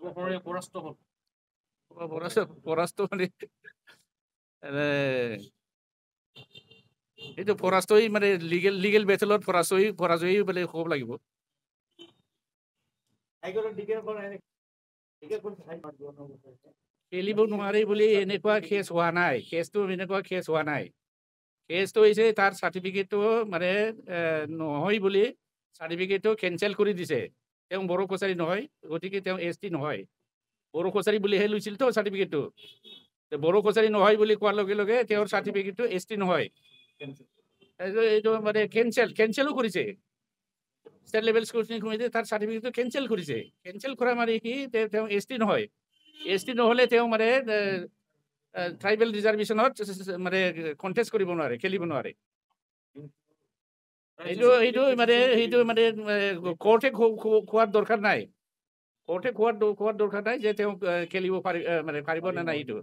এইটো পৰাস্তই মানে legal legal বেটেলত পৰাস্তই পৰাজয় বোলে হ'ব লাগিব খেলিব নোৱাৰি বুলি এনেকুৱা কেচ হোৱা নাই কেচটো এনেকুৱা কেচ হোৱা নাই কেচটো হৈছে তাৰ চাৰ্টিফিকেটটো মানে নহয় বুলি চাৰ্টিফিকেটটো কেঞ্চেল কৰি দিছে তেওঁ বড়ো কছাৰী নহয় গতিকে তেওঁ এছ টি নহয় বড়ো কছাৰী বুলিহে লৈছিলতো চাৰ্টিফিকেটটো বড়ো কছাৰী নহয় বুলি কোৱাৰ লগে লগে তেওঁৰ চাৰ্টিফিকেটটো এছ টি নহয় এইটো মানে কেঞ্চেল কেঞ্চেলো কৰিছে ষ্টেট লেভেল স্কুল কমিটি তাৰ চাৰ্টিফিকেটটো কেঞ্চেল কৰিছে কেনচেল কৰা মানে কি তেওঁ এছ টি নহয় এছ টি নহ'লে তেওঁ মানে ট্ৰাইবেল ৰিজাৰ্ভেশ্যনত মানে কণ্টেষ্ট কৰিব নোৱাৰে খেলিব নোৱাৰে মানে এইটো মানে যে তেওঁ খেলিব পাৰি পাৰিব নে নাই এইটো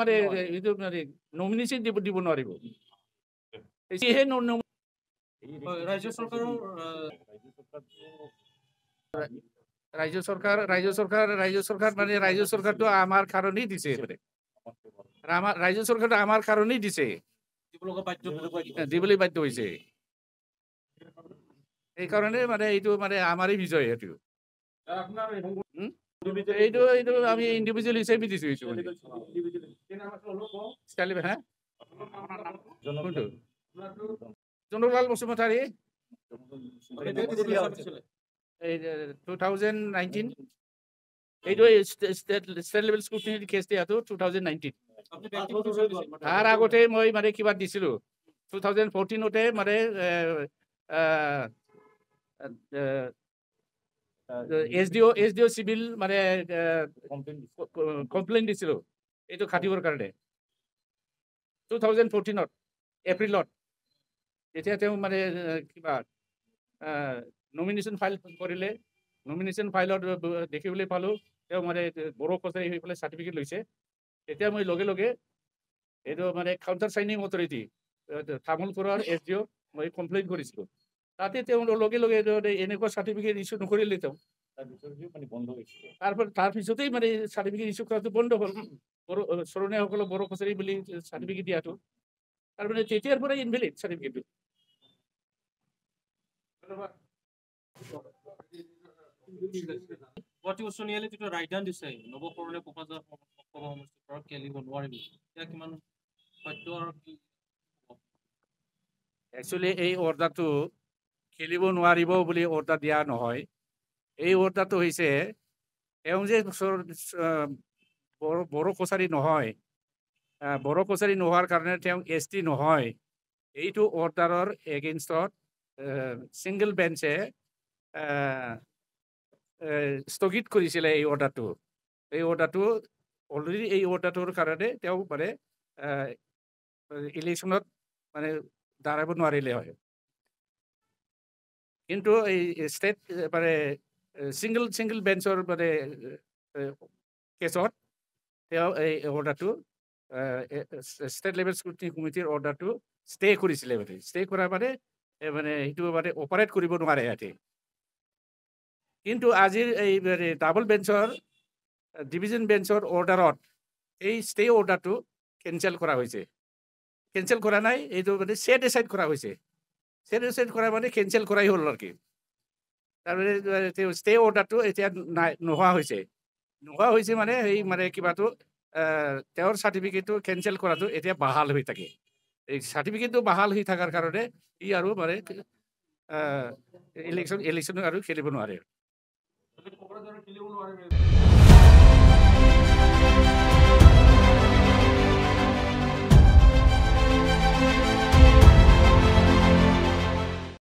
মানে চৰকাৰ মানে ৰাজ্য চৰকাৰটো আমাৰ কাৰণেই দিছে ৰাজ্য চৰকাৰটো আমাৰ কাৰণেই দিছে দিবলৈ বাধ্য হৈছে সেইকাৰণে মানে এইটো মানে আমাৰেই বিজয় সেইটো এইটো এইটো আমি ইণ্ডিভিজুৱেল হিচাপে দিছোঁ এইটো কোনটো Janakalal Basumatary two thousand nineteen এইটো ষ্টেট লেভেল স্কুটিনিৰ কেছ দিয়াটো টু থাউজেণ্ড নাইনটিন তাৰ আগতে মই মানে কিবা দিছিলোঁ টু থাউজেণ্ড ফৰ্টিনতে মানে S D O' S D O' civil মানে কমপ্লেইন দিছিলোঁ এইটো খাটিবৰ কাৰণে টু থাউজেণ্ড ফৰ্টিনত এপ্ৰিলত এতিয়া তেওঁ মানে কিবা নমিনেশ্যন ফাইল কৰিলে নমিনেশ্যন ফাইলত দেখিবলৈ পালোঁ তেওঁ মানে বৰ কছাৰী হৈ পেলাই চাৰ্টিফিকেট লৈছে এতিয়া মই লগে লগে এইটো মানে কাউণ্টাৰ চাইনিং অথৰিটি তামোলপুৰৰ এছ ডি অ' মই কমপ্লেইন কৰিছিলোঁ তাতে তেওঁলোকৰ লগে লগে এনেকুৱা চাৰ্টিফিকেট ইছ্যু নকৰিলে তেওঁ তাৰপৰা তাৰপিছতেই মানে চাৰ্টিফিকেট ইছ্যু কৰাটো বন্ধ হ'ল বড়ো চৰণীয়াসকলক বড়ো কছাৰী বুলি চাৰ্টিফিকেট দিয়াটো তাৰমানে তেতিয়াৰ পৰাই ইনভেলিড চাৰ্টিফিকেট ৰাইট দিছে নৱকৰণে ওপৰত খেলিব নোৱাৰিবি এতিয়া কিমান সত্য আৰু কি একচুৱেলি এই অৰ্ডাৰটো খেলিব নোৱাৰিব বুলি অৰ্ডাৰ দিয়া নহয় এই অৰ্ডাৰটো হৈছে তেওঁ যে বড়ো বড়ো কছাৰী নহয় বড়ো কছাৰী নোহোৱাৰ কাৰণে তেওঁ এছ টি নহয় এইটো অৰ্ডাৰৰ এগেইনষ্টত ছিংগল বেঞ্চে স্থগিত কৰিছিলে এই অৰ্ডাৰটো এই অৰ্ডাৰটো অলৰেডি এই অৰ্ডাৰটোৰ কাৰণে তেওঁ মানে ইলেকশ্যনত মানে দাঁড়াব নোৱাৰিলে হয় কিন্তু এই ষ্টেট মানে ছিংগল ছিংগল বেঞ্চৰ মানে কেছত তেওঁ এই অৰ্ডাৰটো ষ্টেট লেভেল স্কুটনি কমিটিৰ অৰ্ডাৰটো ষ্টে কৰিছিলে মানে ষ্টে কৰা মানে মানে সেইটো মানে অপাৰেট কৰিব নোৱাৰে ইয়াতে কিন্তু আজিৰ এই ডাবল বেঞ্চৰ ডিভিজন বেঞ্চৰ অৰ্ডাৰত এই ষ্টে অৰ্ডাৰটো কেঞ্চেল কৰা হৈছে কেঞ্চেল কৰা নাই এইটো মানে চেট এচাইড কৰা হৈছে চেট এচাইড কৰা মানে কেনচেল কৰাই হ'ল আৰু কি তাৰমানে ষ্টে অৰ্ডাৰটো এতিয়া নাই নোহোৱা হৈছে নোহোৱা হৈছে মানে সেই মানে কিবাটো তেওঁৰ চাৰ্টিফিকেটটো কেনচেল কৰাটো এতিয়া বাহাল হৈ থাকে এই চাৰ্টিফিকেটটো বাহাল হৈ থকাৰ কাৰণে ই আৰু মানে ইলেকশ্যন ইলেকশ্যন আৰু খেলিব নোৱাৰে